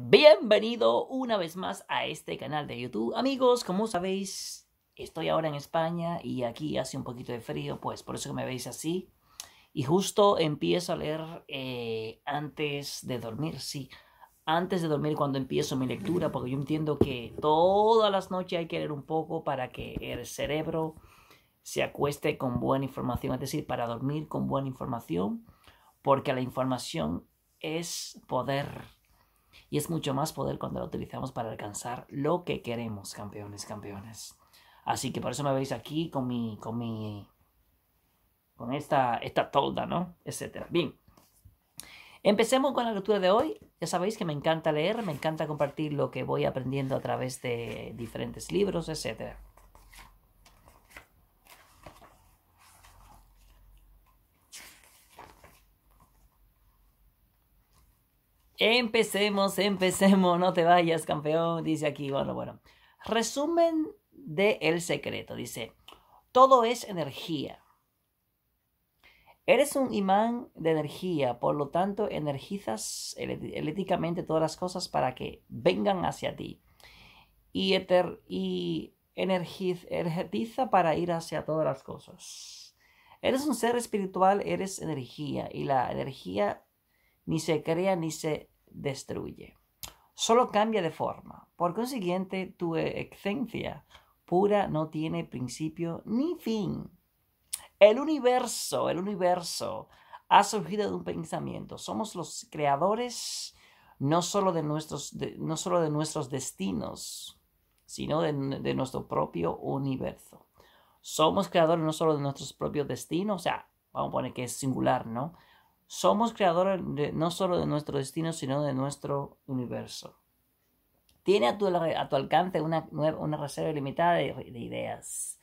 Bienvenido una vez más a este canal de YouTube. Amigos, como sabéis, estoy ahora en España y aquí hace un poquito de frío, pues por eso que me veis así. Y justo empiezo a leer eh, antes de dormir, sí. Antes de dormir cuando empiezo mi lectura, porque yo entiendo que todas las noches hay que leer un poco para que el cerebro se acueste con buena información, es decir, para dormir con buena información, porque la información es poder y es mucho más poder cuando lo utilizamos para alcanzar lo que queremos, campeones, campeones. Así que por eso me veis aquí con mi, con mi, con esta, esta tolda, ¿no? Etcétera. Bien. Empecemos con la lectura de hoy. Ya sabéis que me encanta leer, me encanta compartir lo que voy aprendiendo a través de diferentes libros, etcétera. Empecemos, empecemos, no te vayas, campeón, dice aquí. Bueno, bueno. Resumen de El Secreto, dice, todo es energía. Eres un imán de energía, por lo tanto energizas eléctricamente todas las cosas para que vengan hacia ti. Y, y energiza para ir hacia todas las cosas. Eres un ser espiritual, eres energía y la energía ni se crea ni se destruye. Solo cambia de forma. Por consiguiente, tu esencia pura no tiene principio ni fin. El universo, el universo ha surgido de un pensamiento. Somos los creadores no solo de nuestros, no de nuestros destinos, sino de, de nuestro propio universo. Somos creadores no solo de nuestros propios destinos, o sea, vamos a poner que es singular, ¿no? Somos creadores no solo de nuestro destino, sino de nuestro universo. Tiene a tu, alcance una, reserva ilimitada de, ideas.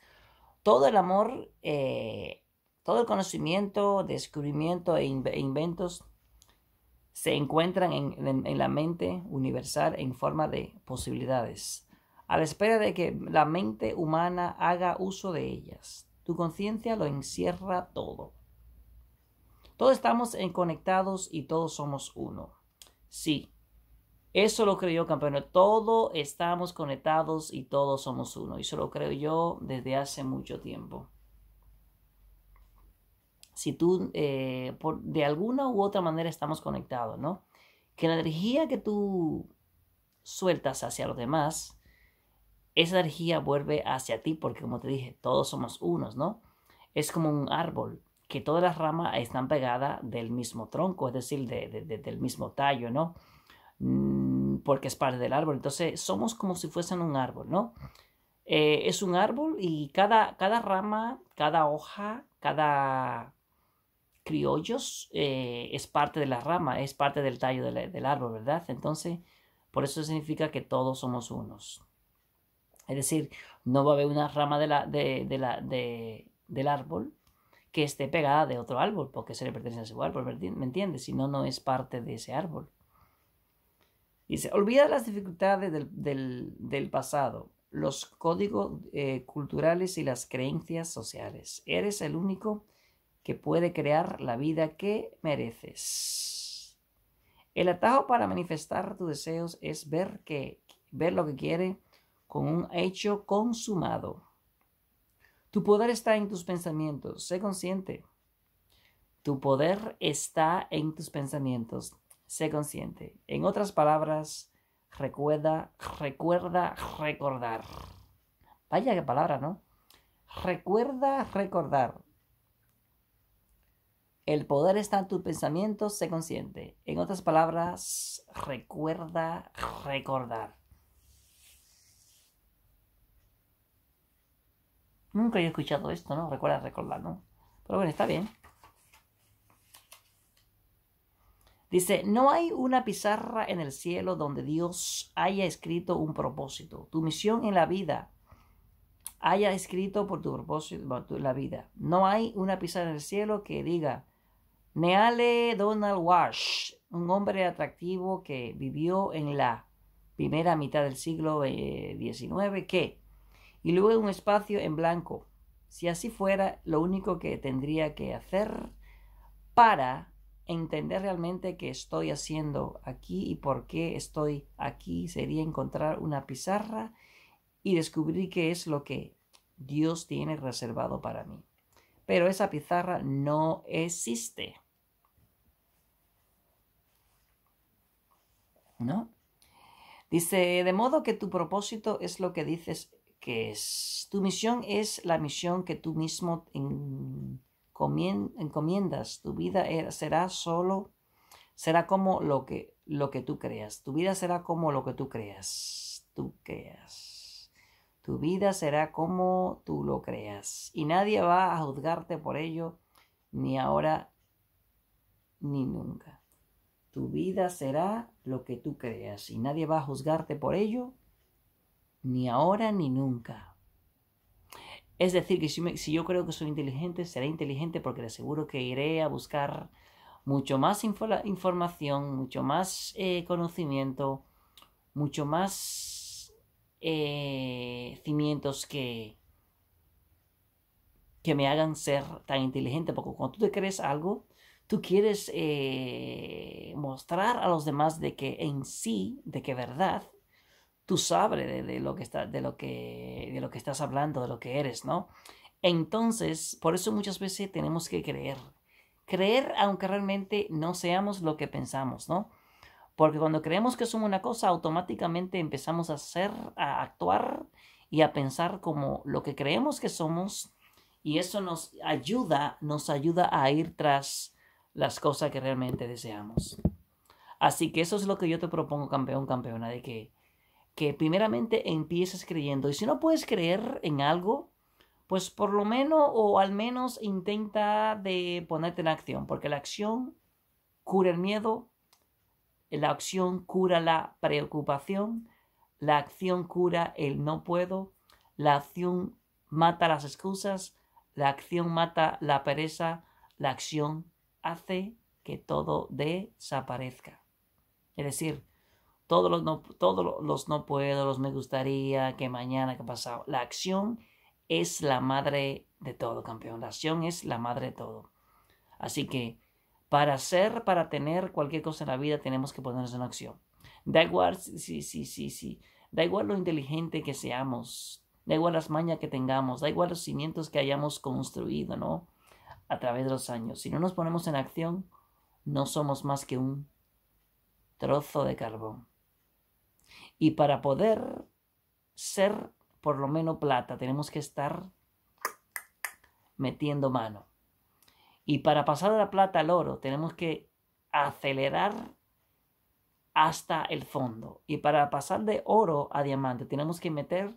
Todo el amor, eh, todo el conocimiento, descubrimiento e, e inventos se encuentran en, la mente universal en forma de posibilidades, a la espera de que la mente humana haga uso de ellas. Tu conciencia lo encierra todo. Todos estamos conectados y todos somos uno. Sí, eso lo creo yo, campeón. Todos estamos conectados y todos somos uno. Y eso lo creo yo desde hace mucho tiempo. Si tú, eh, de alguna u otra manera estamos conectados, ¿no? Que la energía que tú sueltas hacia los demás, esa energía vuelve hacia ti, porque como te dije, todos somos unos, ¿no? Es como un árbol que todas las ramas están pegadas del mismo tronco, es decir, del mismo tallo, ¿no? Mm, porque es parte del árbol. Entonces, somos como si fuesen un árbol, ¿no? Eh, es un árbol y cada, cada rama, cada hoja, cada criollos eh, es parte de la rama, es parte del tallo del árbol, ¿verdad? Entonces, por eso significa que todos somos unos. Es decir, no va a haber una rama del árbol que esté pegada de otro árbol, porque se le pertenece a ese árbol, ¿me entiendes? Si no, no es parte de ese árbol. Dice, olvida las dificultades del, pasado, los códigos eh, culturales y las creencias sociales. Eres el único que puede crear la vida que mereces. El atajo para manifestar tus deseos es ver, que, ver lo que quiere con un hecho consumado. Tu poder está en tus pensamientos, sé consciente. Tu poder está en tus pensamientos, sé consciente. En otras palabras, recuerda, recuerda, recordar. Vaya qué palabra, ¿no? Recuerda, recordar. El poder está en tus pensamientos, sé consciente. En otras palabras, recuerda recordar. Nunca he escuchado esto, ¿no? Recuerda recordar, ¿no? Pero bueno, está bien. Dice, no hay una pizarra en el cielo donde Dios haya escrito un propósito. Tu misión en la vida haya escrito por tu propósito, por la vida. No hay una pizarra en el cielo que diga, Neale Donald Walsh, un hombre atractivo que vivió en la primera mitad del siglo XIX, eh, que y luego un espacio en blanco. Si así fuera, lo único que tendría que hacer para entender realmente qué estoy haciendo aquí y por qué estoy aquí sería encontrar una pizarra y descubrir qué es lo que Dios tiene reservado para mí. Pero esa pizarra no existe. ¿No? Dice, de modo que tu propósito es lo que dices que es, tu misión es la misión que tú mismo encomiendas. Tu vida será solo, será como lo que, lo que tú creas. Tu vida será como lo que tú creas. Tú creas. Tu vida será como tú lo creas. Y nadie va a juzgarte por ello, ni ahora ni nunca. Tu vida será lo que tú creas y nadie va a juzgarte por ello, ni ahora ni nunca. Es decir, que si, yo creo que soy inteligente, seré inteligente porque le aseguro que iré a buscar mucho más información, mucho más eh, conocimiento, mucho más eh, cimientos que, que me hagan ser tan inteligente. Porque cuando tú te crees algo, tú quieres eh, mostrar a los demás de que en sí, de que verdad, tú sabes de, lo que está, de, lo que, de lo que estás hablando, de lo que eres, ¿no? Entonces, por eso muchas veces tenemos que creer. Creer aunque realmente no seamos lo que pensamos, ¿no? Porque cuando creemos que somos una cosa, automáticamente empezamos a ser, a actuar y a pensar como lo que creemos que somos y eso nos ayuda, nos ayuda a ir tras las cosas que realmente deseamos. Así que eso es lo que yo te propongo, campeón, campeona, de que que primeramente empieces creyendo. Y si no puedes creer en algo, pues por lo menos o al menos intenta de ponerte en acción, porque la acción cura el miedo, la acción cura la preocupación, la acción cura el no puedo, la acción mata las excusas, la acción mata la pereza, la acción hace que todo desaparezca. Es decir, todos los no, todos los no puedo, los me gustaría, que mañana, que pasado. La acción es la madre de todo, campeón. La acción es la madre de todo. Así que para ser, para tener cualquier cosa en la vida, tenemos que ponernos en acción. Da igual, sí, sí, sí, sí. Da igual lo inteligente que seamos, da igual las mañas que tengamos, da igual los cimientos que hayamos construido, ¿no? A través de los años. Si no nos ponemos en acción, no somos más que un trozo de carbón. Y para poder ser por lo menos plata, tenemos que estar metiendo mano. Y para pasar de la plata al oro, tenemos que acelerar hasta el fondo. Y para pasar de oro a diamante, tenemos que meter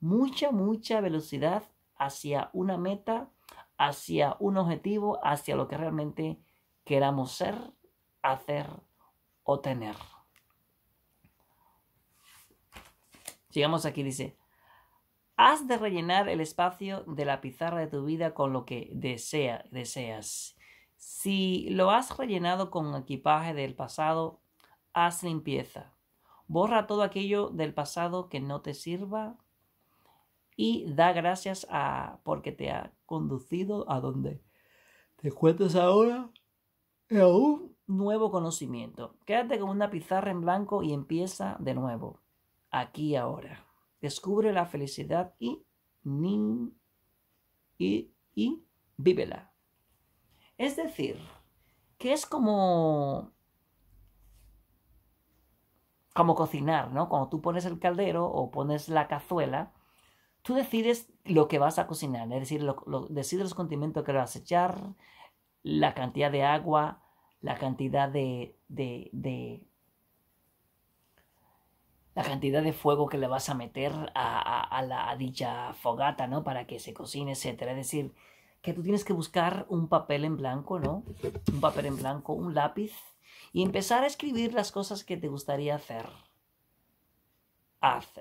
mucha, mucha velocidad hacia una meta, hacia un objetivo, hacia lo que realmente queramos ser, hacer o tener. digamos aquí, dice, has de rellenar el espacio de la pizarra de tu vida con lo que desea, deseas. Si lo has rellenado con equipaje del pasado, haz limpieza. Borra todo aquello del pasado que no te sirva y da gracias a porque te ha conducido a donde te encuentras ahora a un nuevo conocimiento. Quédate con una pizarra en blanco y empieza de nuevo aquí ahora. Descubre la felicidad y, y, y vívela. Es decir, que es como como cocinar, ¿no? Cuando tú pones el caldero o pones la cazuela, tú decides lo que vas a cocinar, es decir, decides los condimentos que vas a echar, la cantidad de agua, la cantidad de, de, la cantidad de fuego que le vas a meter a, a, la, dicha fogata, ¿no? Para que se cocine, etcétera. Es decir, que tú tienes que buscar un papel en blanco, ¿no? Un papel en blanco, un lápiz, y empezar a escribir las cosas que te gustaría hacer.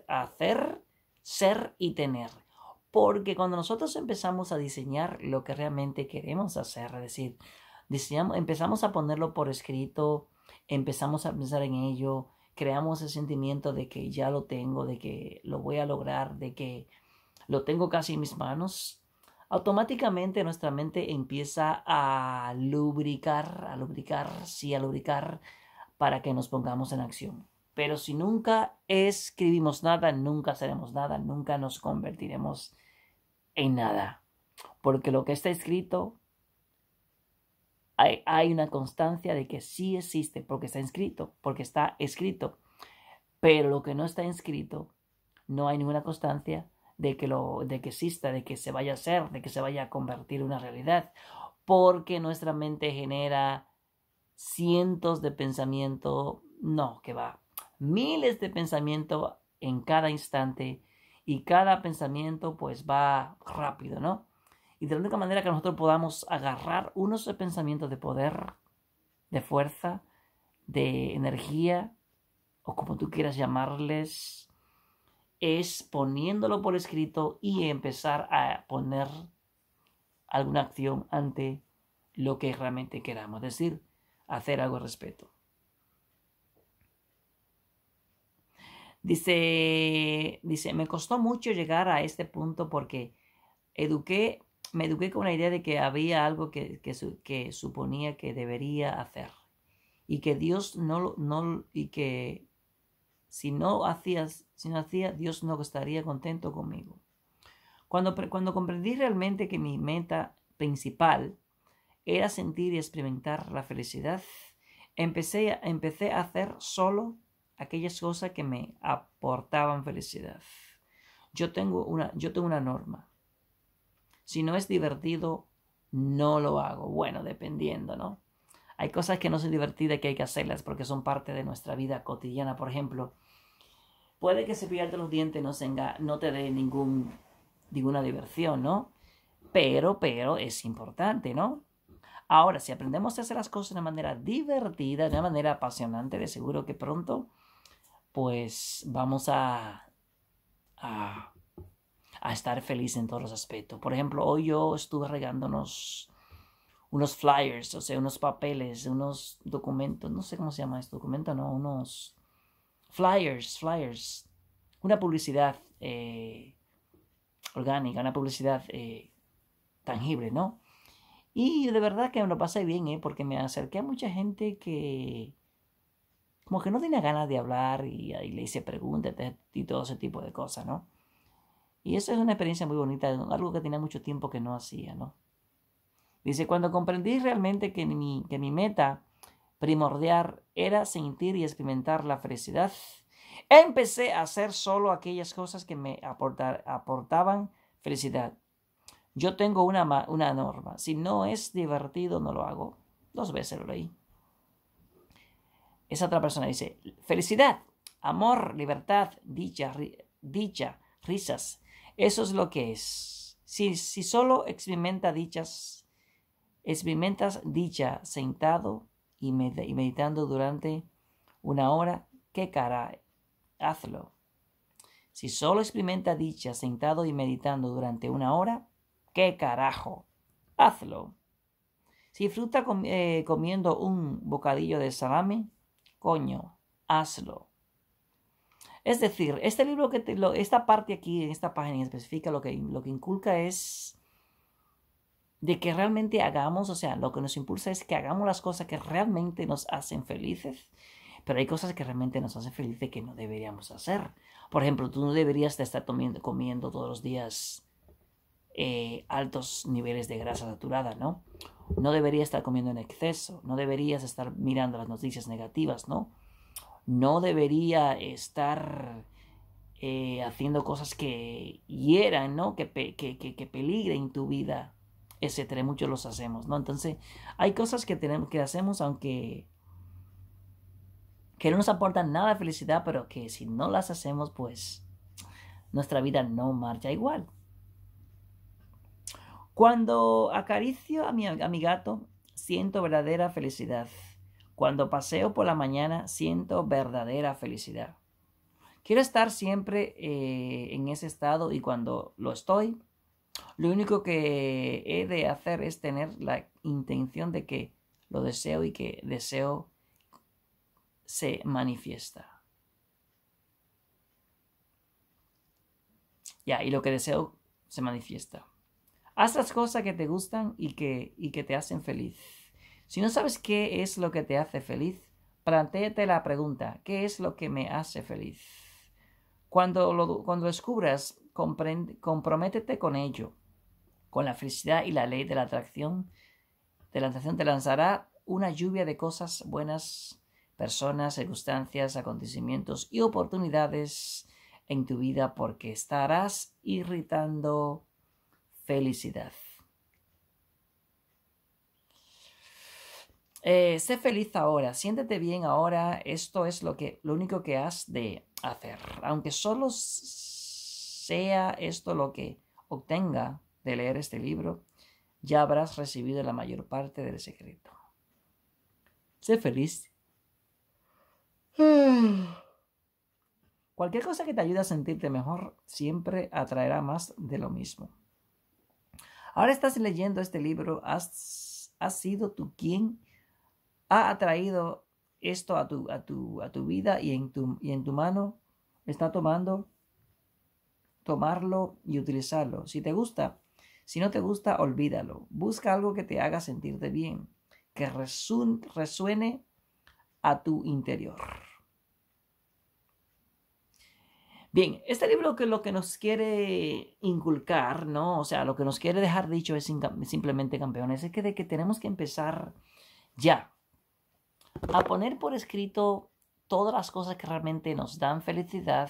hacer, ser y tener. Porque cuando nosotros empezamos a diseñar lo que realmente queremos hacer, es decir, diseñamos, empezamos a ponerlo por escrito, empezamos a pensar en ello, creamos ese sentimiento de que ya lo tengo, de que lo voy a lograr, de que lo tengo casi en mis manos, automáticamente nuestra mente empieza a lubricar, a lubricar, sí, a lubricar para que nos pongamos en acción. Pero si nunca escribimos nada, nunca seremos nada, nunca nos convertiremos en nada. Porque lo que está escrito hay, una constancia de que sí existe porque está inscrito, porque está escrito. Pero lo que no está inscrito, no hay ninguna constancia de que, lo, de que exista, de que se vaya a ser, de que se vaya a convertir en una realidad. Porque nuestra mente genera cientos de pensamientos, no, que va, miles de pensamientos en cada instante y cada pensamiento pues va rápido, ¿no? Y de la única manera que nosotros podamos agarrar unos pensamientos de poder, de fuerza, de energía, o como tú quieras llamarles, es poniéndolo por escrito y empezar a poner alguna acción ante lo que realmente queramos decir, hacer algo al respecto. Dice, dice, me costó mucho llegar a este punto porque eduqué me eduqué con la idea de que había algo que, que, suponía que debería hacer y que Dios no, no y que si no hacías, si no hacía, Dios no estaría contento conmigo. Cuando, cuando comprendí realmente que mi meta principal era sentir y experimentar la felicidad, empecé, a, empecé a hacer solo aquellas cosas que me aportaban felicidad. Yo tengo una, yo tengo una norma. Si no es divertido, no lo hago. Bueno, dependiendo, ¿no? Hay cosas que no son divertidas que hay que hacerlas porque son parte de nuestra vida cotidiana. Por ejemplo, puede que se cepillarte los dientes no, no te dé ningún, ninguna diversión, ¿no? Pero, pero es importante, ¿no? Ahora, si aprendemos a hacer las cosas de una manera divertida, de una manera apasionante, de seguro que pronto, pues vamos a a estar feliz en todos los aspectos. Por ejemplo, hoy yo estuve regando unos, unos flyers, o sea, unos papeles, unos documentos, no sé cómo se llama este documento, no, unos flyers, flyers, una publicidad eh, orgánica, una publicidad eh, tangible, ¿no? Y de verdad que me lo pasé bien, ¿eh? Porque me acerqué a mucha gente que como que no tenía ganas de hablar y, y le hice preguntas y todo ese tipo de cosas, ¿no? Y eso es una experiencia muy bonita, algo que tenía mucho tiempo que no hacía, ¿no? Dice, cuando comprendí realmente que mi, que mi meta primordial era sentir y experimentar la felicidad, empecé a hacer solo aquellas cosas que me aportaban felicidad. Yo tengo una, una norma, si no es divertido no lo hago. Dos veces lo leí. Esa otra persona dice, felicidad, amor, libertad, dicha, dicha risas, eso es lo que es. Si, solo experimenta dichas, experimentas dicha sentado y, meditando durante una hora, qué carajo, hazlo. Si solo experimenta dicha sentado y meditando durante una hora, qué carajo, hazlo. Si disfruta eh, comiendo un bocadillo de salame, coño, hazlo. Es decir, este libro, que te, esta parte aquí, en esta página específica, lo que, lo que inculca es de que realmente hagamos, o sea, lo que nos impulsa es que hagamos las cosas que realmente nos hacen felices, pero hay cosas que realmente nos hacen felices que no deberíamos hacer. Por ejemplo, tú no deberías estar comiendo, todos los días eh, altos niveles de grasa saturada, ¿no? No deberías estar comiendo en exceso, no deberías estar mirando las noticias negativas, ¿no? no debería estar eh, haciendo cosas que hieran, ¿no? Que, que, peligren tu vida, etcétera. Muchos los hacemos, ¿no? Entonces, hay cosas que, tenemos, que hacemos aunque que no nos aportan nada de felicidad, pero que si no las hacemos, pues nuestra vida no marcha igual. Cuando acaricio a mi, a mi gato, siento verdadera felicidad. Cuando paseo por la mañana siento verdadera felicidad. Quiero estar siempre eh, en ese estado y cuando lo estoy, lo único que he de hacer es tener la intención de que lo deseo y que deseo se manifiesta. Ya, y lo que deseo se manifiesta. Haz las cosas que te gustan y que, y que te hacen feliz. Si no sabes qué es lo que te hace feliz, planteate la pregunta, ¿qué es lo que me hace feliz? Cuando lo, cuando descubras, comprométete con ello. Con la felicidad y la ley de la atracción, de la atracción te lanzará una lluvia de cosas buenas, personas, circunstancias, acontecimientos y oportunidades en tu vida porque estarás irritando felicidad. Eh, sé feliz ahora, siéntete bien ahora, esto es lo, que, lo único que has de hacer. Aunque solo sea esto lo que obtenga de leer este libro, ya habrás recibido la mayor parte del secreto. Sé feliz. Cualquier cosa que te ayude a sentirte mejor siempre atraerá más de lo mismo. Ahora estás leyendo este libro, has, sido tú quien ha atraído esto a tu, a tu, vida y en tu, en tu mano está tomando tomarlo y utilizarlo. Si te gusta, si no te gusta, olvídalo. Busca algo que te haga sentirte bien, que resuene a tu interior. Bien, este libro que lo que nos quiere inculcar, ¿no? O sea, lo que nos quiere dejar dicho es simplemente campeones, es que de que tenemos que empezar ya a poner por escrito todas las cosas que realmente nos dan felicidad,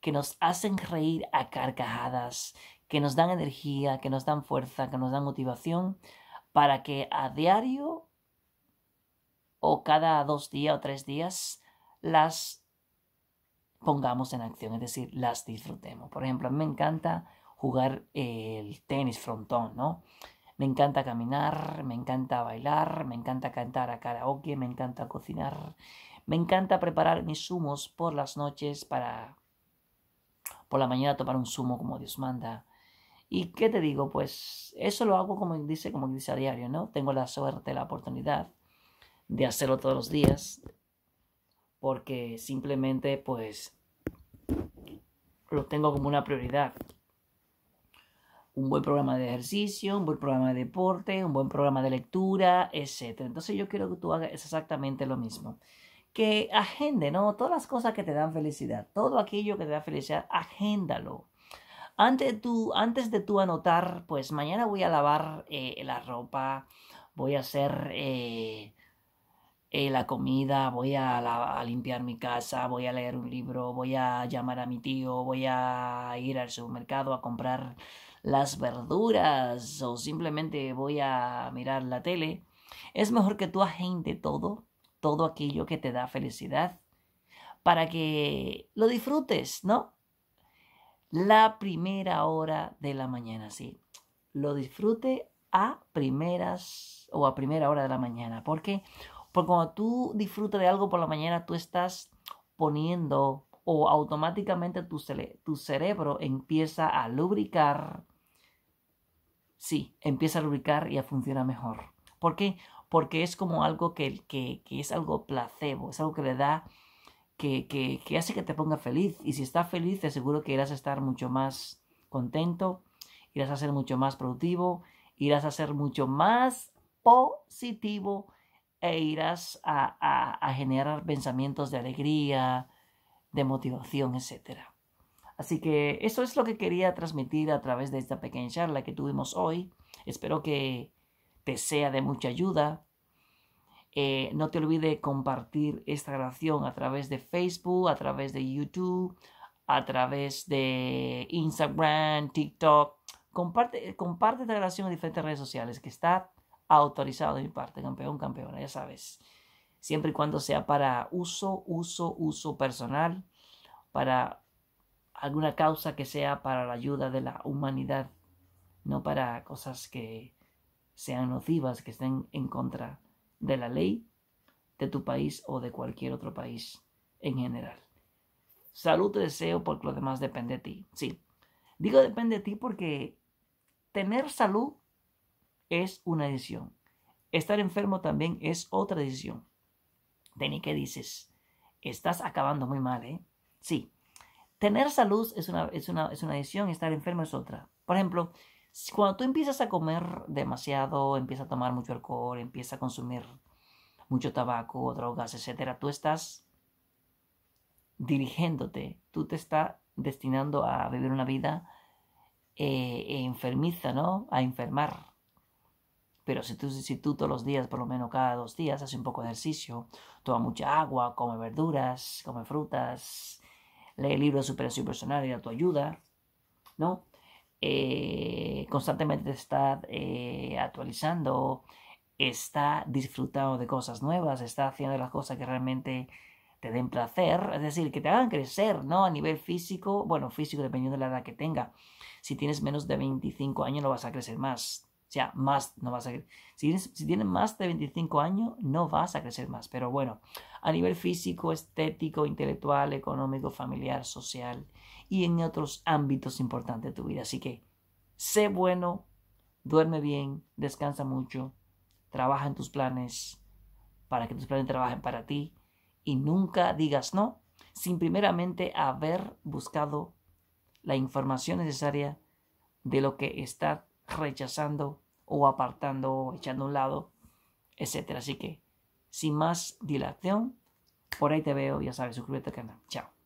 que nos hacen reír a carcajadas, que nos dan energía, que nos dan fuerza, que nos dan motivación, para que a diario o cada dos días o tres días las pongamos en acción, es decir, las disfrutemos. Por ejemplo, a mí me encanta jugar el tenis frontón, ¿no? Me encanta caminar, me encanta bailar, me encanta cantar a karaoke, me encanta cocinar, me encanta preparar mis zumos por las noches para por la mañana tomar un zumo como Dios manda. ¿Y qué te digo? Pues eso lo hago como dice, como dice a diario, ¿no? Tengo la suerte, la oportunidad de hacerlo todos los días, porque simplemente pues lo tengo como una prioridad un buen programa de ejercicio, un buen programa de deporte, un buen programa de lectura, etc. Entonces yo quiero que tú hagas exactamente lo mismo. Que agende, ¿no? Todas las cosas que te dan felicidad, todo aquello que te da felicidad, agéndalo. Antes, antes de tú anotar, pues mañana voy a lavar eh, la ropa, voy a hacer eh, eh, la comida, voy a limpiar mi casa, voy a leer un libro, voy a llamar a mi tío, voy a ir al supermercado a comprar las verduras o simplemente voy a mirar la tele. Es mejor que tú agente todo, todo aquello que te da felicidad, para que lo disfrutes, ¿no? La primera hora de la mañana, sí. Lo disfrute a primeras o a primera hora de la mañana. ¿Por qué? Porque cuando tú disfrutas de algo por la mañana, tú estás poniendo o automáticamente tu, tu cerebro empieza a lubricar sí, empieza a rubricar y a funcionar mejor. ¿Por qué? Porque es como algo que, que, es algo placebo, es algo que le da, que, que, hace que te ponga feliz. Y si estás feliz, te aseguro que irás a estar mucho más contento, irás a ser mucho más productivo, irás a ser mucho más positivo e irás a, a, a generar pensamientos de alegría, de motivación, etcétera. Así que eso es lo que quería transmitir a través de esta pequeña charla que tuvimos hoy. Espero que te sea de mucha ayuda. Eh, no te olvides compartir esta grabación a través de Facebook, a través de YouTube, a través de Instagram, TikTok. Comparte, comparte esta grabación en diferentes redes sociales que está autorizado de mi parte, campeón, campeona, ya sabes. Siempre y cuando sea para uso, uso, uso personal, para alguna causa que sea para la ayuda de la humanidad, no para cosas que sean nocivas, que estén en contra de la ley de tu país o de cualquier otro país en general. Salud te deseo porque lo demás depende de ti. Sí, digo depende de ti porque tener salud es una decisión. Estar enfermo también es otra decisión. Denny, ¿qué dices? Estás acabando muy mal, ¿eh? Sí, tener salud es una, es una, decisión estar enfermo es otra. Por ejemplo, cuando tú empiezas a comer demasiado, empiezas a tomar mucho alcohol, empiezas a consumir mucho tabaco, drogas, etc., tú estás dirigiéndote, tú te estás destinando a vivir una vida eh, enfermiza, ¿no? A enfermar. Pero si tú, si tú todos los días, por lo menos cada dos días, haces un poco de ejercicio, toma mucha agua, come verduras, come frutas, lee libros de superación personal y de autoayuda, ¿no? Eh, constantemente está eh, actualizando, está disfrutando de cosas nuevas, está haciendo las cosas que realmente te den placer, es decir, que te hagan crecer, ¿no? A nivel físico, bueno, físico dependiendo de la edad que tenga. Si tienes menos de 25 años no vas a crecer más. O sea, más no vas a si tienes, si tienes más de 25 años, no vas a crecer más. Pero bueno, a nivel físico, estético, intelectual, económico, familiar, social y en otros ámbitos importantes de tu vida. Así que sé bueno, duerme bien, descansa mucho, trabaja en tus planes para que tus planes trabajen para ti y nunca digas no sin primeramente haber buscado la información necesaria de lo que está rechazando o apartando, o echando un lado, etc. Así que, sin más dilación, por ahí te veo, ya sabes, suscríbete al canal. Chao.